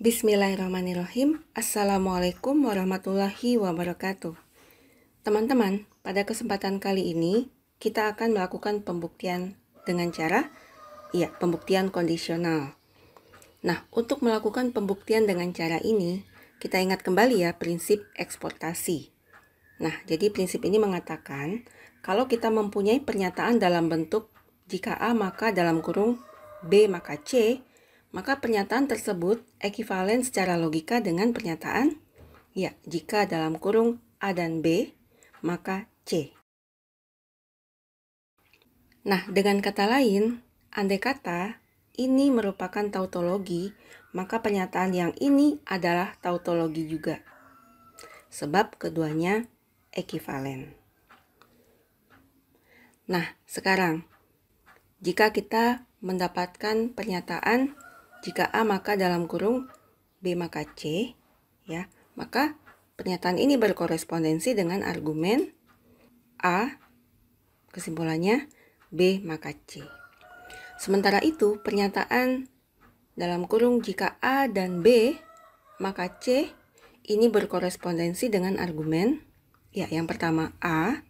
Bismillahirrahmanirrahim. Assalamualaikum warahmatullahi wabarakatuh. Teman-teman, pada kesempatan kali ini kita akan melakukan pembuktian dengan cara ya, pembuktian kondisional. Nah, untuk melakukan pembuktian dengan cara ini, kita ingat kembali ya prinsip eksportasi. Nah, jadi prinsip ini mengatakan kalau kita mempunyai pernyataan dalam bentuk jika A maka dalam kurung B maka C maka pernyataan tersebut ekivalen secara logika dengan pernyataan ya jika dalam kurung A dan B, maka C. Nah, dengan kata lain, andai kata ini merupakan tautologi, maka pernyataan yang ini adalah tautologi juga. Sebab keduanya ekivalen. Nah, sekarang jika kita mendapatkan pernyataan jika A maka dalam kurung B maka C, ya, maka pernyataan ini berkorespondensi dengan argumen A, kesimpulannya B maka C. Sementara itu, pernyataan dalam kurung jika A dan B maka C ini berkorespondensi dengan argumen ya yang pertama A,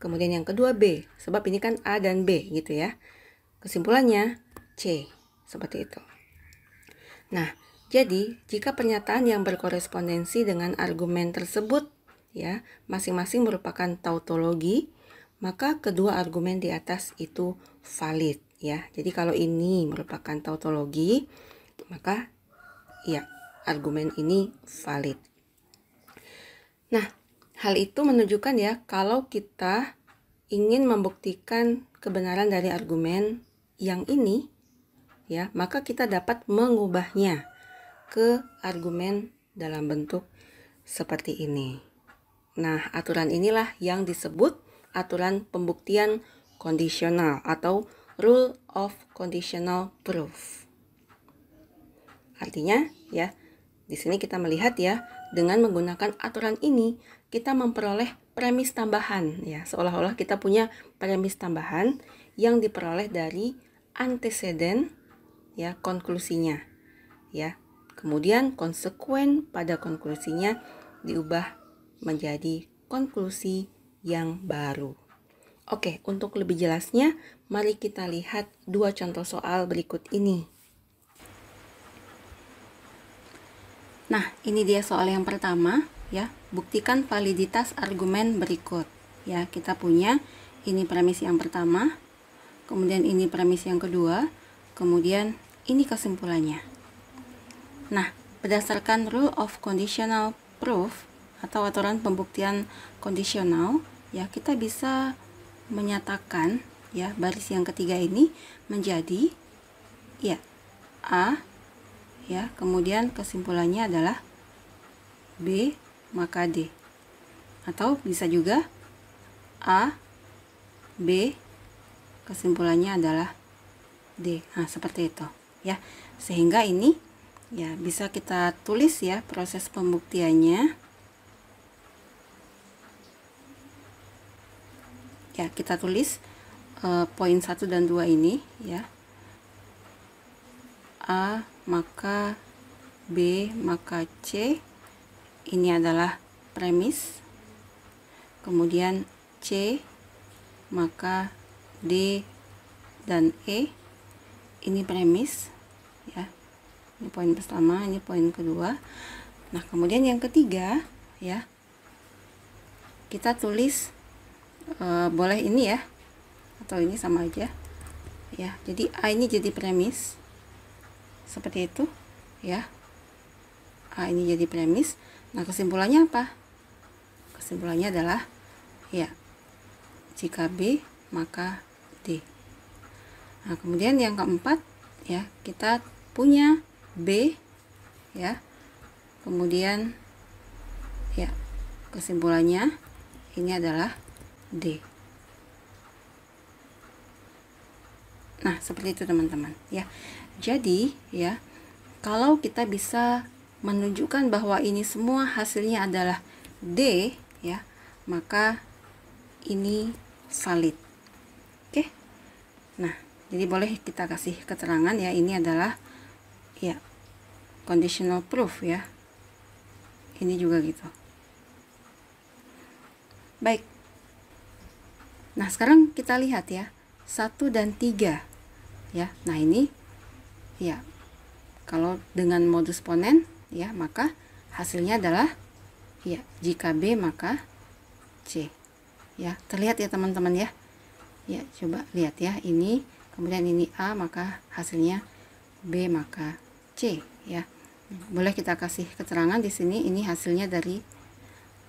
kemudian yang kedua B, sebab ini kan A dan B gitu ya. Kesimpulannya C, seperti itu. Nah, jadi jika pernyataan yang berkorespondensi dengan argumen tersebut ya, masing-masing merupakan tautologi, maka kedua argumen di atas itu valid ya. Jadi kalau ini merupakan tautologi, maka ya argumen ini valid. Nah, hal itu menunjukkan ya kalau kita ingin membuktikan kebenaran dari argumen yang ini ya, maka kita dapat mengubahnya ke argumen dalam bentuk seperti ini. Nah, aturan inilah yang disebut aturan pembuktian kondisional atau rule of conditional proof. Artinya, ya, di sini kita melihat ya, dengan menggunakan aturan ini kita memperoleh premis tambahan ya, seolah-olah kita punya premis tambahan yang diperoleh dari antecedent ya konklusinya ya kemudian konsekuen pada konklusinya diubah menjadi konklusi yang baru Oke, untuk lebih jelasnya, mari kita lihat dua contoh soal berikut ini. Nah, ini dia soal yang pertama, ya. Buktikan validitas argumen berikut. Ya, kita punya ini premis yang pertama, kemudian ini premis yang kedua, kemudian ini kesimpulannya. Nah, berdasarkan rule of conditional proof atau aturan pembuktian kondisional, ya kita bisa menyatakan ya baris yang ketiga ini menjadi ya A ya kemudian kesimpulannya adalah B maka D atau bisa juga A B kesimpulannya adalah D nah seperti itu ya sehingga ini ya bisa kita tulis ya proses pembuktiannya ya kita tulis eh, poin 1 dan 2 ini ya A maka B maka C ini adalah premis kemudian C maka D dan E ini premis ya ini poin pertama ini poin kedua nah kemudian yang ketiga ya kita tulis e, boleh ini ya atau ini sama aja ya jadi a ini jadi premis seperti itu ya a ini jadi premis nah kesimpulannya apa kesimpulannya adalah ya jika b maka d Nah, kemudian yang keempat ya, kita punya B ya. Kemudian ya, kesimpulannya ini adalah D. Nah, seperti itu teman-teman ya. Jadi ya, kalau kita bisa menunjukkan bahwa ini semua hasilnya adalah D ya, maka ini salib jadi boleh kita kasih keterangan ya ini adalah ya conditional proof ya ini juga gitu baik nah sekarang kita lihat ya satu dan tiga ya nah ini ya kalau dengan modus ponen ya maka hasilnya adalah ya jika B maka C ya terlihat ya teman-teman ya ya coba lihat ya ini kemudian ini A maka hasilnya B maka C ya boleh kita kasih keterangan di sini ini hasilnya dari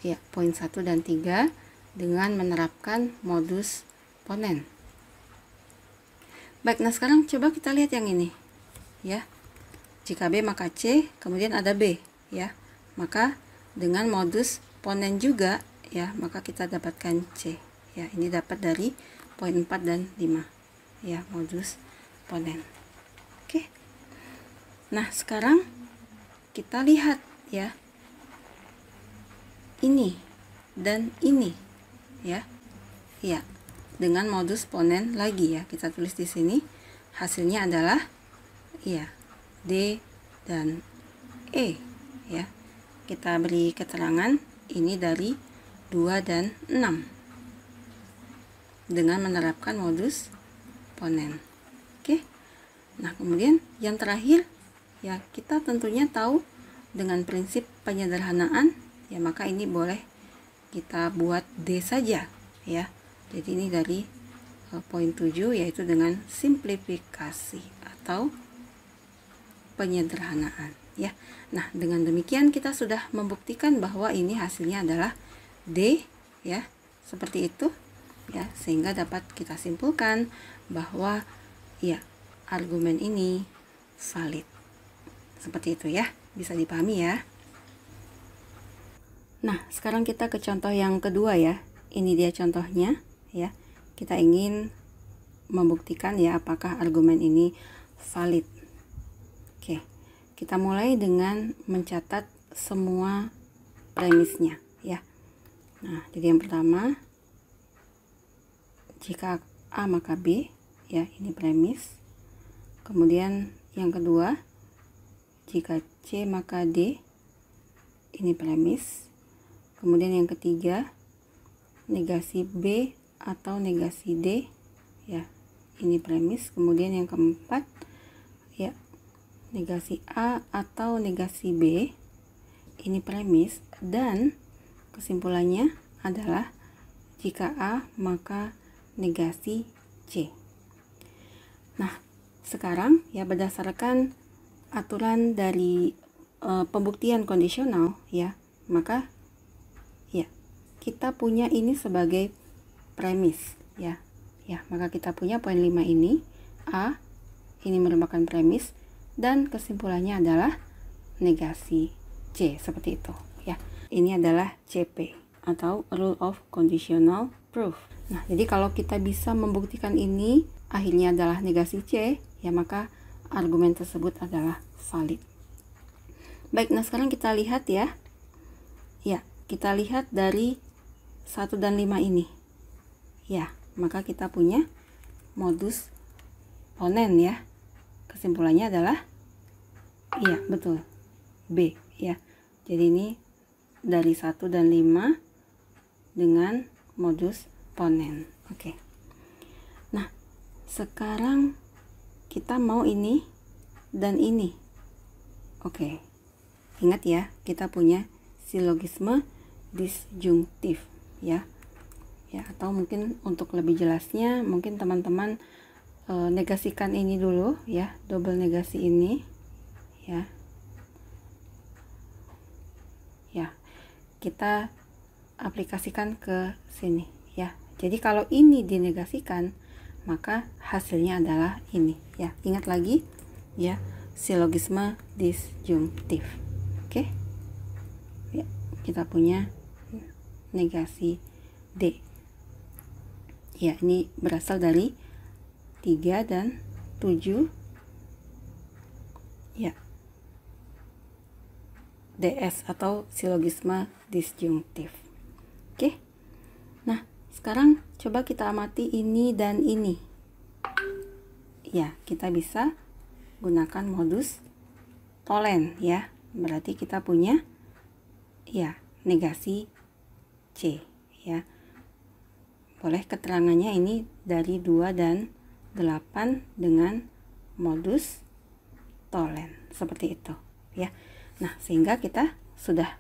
ya poin 1 dan 3 dengan menerapkan modus ponen baik nah sekarang coba kita lihat yang ini ya jika B maka C kemudian ada B ya maka dengan modus ponen juga ya maka kita dapatkan C ya ini dapat dari poin 4 dan 5 ya modus ponen oke nah sekarang kita lihat ya ini dan ini ya ya dengan modus ponen lagi ya kita tulis di sini hasilnya adalah ya D dan E ya kita beri keterangan ini dari 2 dan 6 dengan menerapkan modus komponen oke nah kemudian yang terakhir ya kita tentunya tahu dengan prinsip penyederhanaan ya maka ini boleh kita buat D saja ya jadi ini dari e, poin 7 yaitu dengan simplifikasi atau penyederhanaan ya nah dengan demikian kita sudah membuktikan bahwa ini hasilnya adalah D ya seperti itu ya sehingga dapat kita simpulkan bahwa ya argumen ini valid. Seperti itu ya, bisa dipahami ya. Nah, sekarang kita ke contoh yang kedua ya. Ini dia contohnya ya. Kita ingin membuktikan ya apakah argumen ini valid. Oke. Kita mulai dengan mencatat semua premisnya ya. Nah, jadi yang pertama jika A maka B ya ini premis kemudian yang kedua jika C maka D ini premis kemudian yang ketiga negasi B atau negasi D ya ini premis kemudian yang keempat ya negasi A atau negasi B ini premis dan kesimpulannya adalah jika A maka negasi C. Nah, sekarang ya berdasarkan aturan dari e, pembuktian kondisional ya, maka ya kita punya ini sebagai premis ya. Ya, maka kita punya poin 5 ini A ini merupakan premis dan kesimpulannya adalah negasi C seperti itu ya. Ini adalah CP atau rule of conditional proof. Nah, jadi kalau kita bisa membuktikan ini akhirnya adalah negasi C, ya maka argumen tersebut adalah valid. Baik, nah sekarang kita lihat ya. Ya, kita lihat dari 1 dan 5 ini. Ya, maka kita punya modus ponen ya. Kesimpulannya adalah iya, betul. B ya. Jadi ini dari 1 dan 5 dengan modus ponen. Oke. Okay sekarang kita mau ini dan ini oke ingat ya kita punya silogisme disjungtif ya ya atau mungkin untuk lebih jelasnya mungkin teman-teman e, negasikan ini dulu ya double negasi ini ya ya kita aplikasikan ke sini ya jadi kalau ini dinegasikan maka hasilnya adalah ini ya ingat lagi ya silogisme disjungtif oke okay? ya, kita punya negasi D ya ini berasal dari 3 dan 7 ya DS atau silogisme disjungtif oke okay? nah sekarang coba kita amati ini dan ini. Ya, kita bisa gunakan modus tolen ya. Berarti kita punya ya, negasi C ya. Boleh keterangannya ini dari 2 dan 8 dengan modus tolen seperti itu ya. Nah, sehingga kita sudah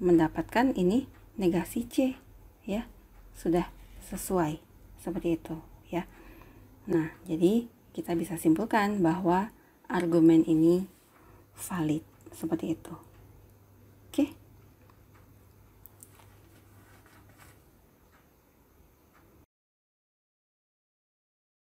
mendapatkan ini negasi C ya sudah sesuai seperti itu ya nah jadi kita bisa simpulkan bahwa argumen ini valid seperti itu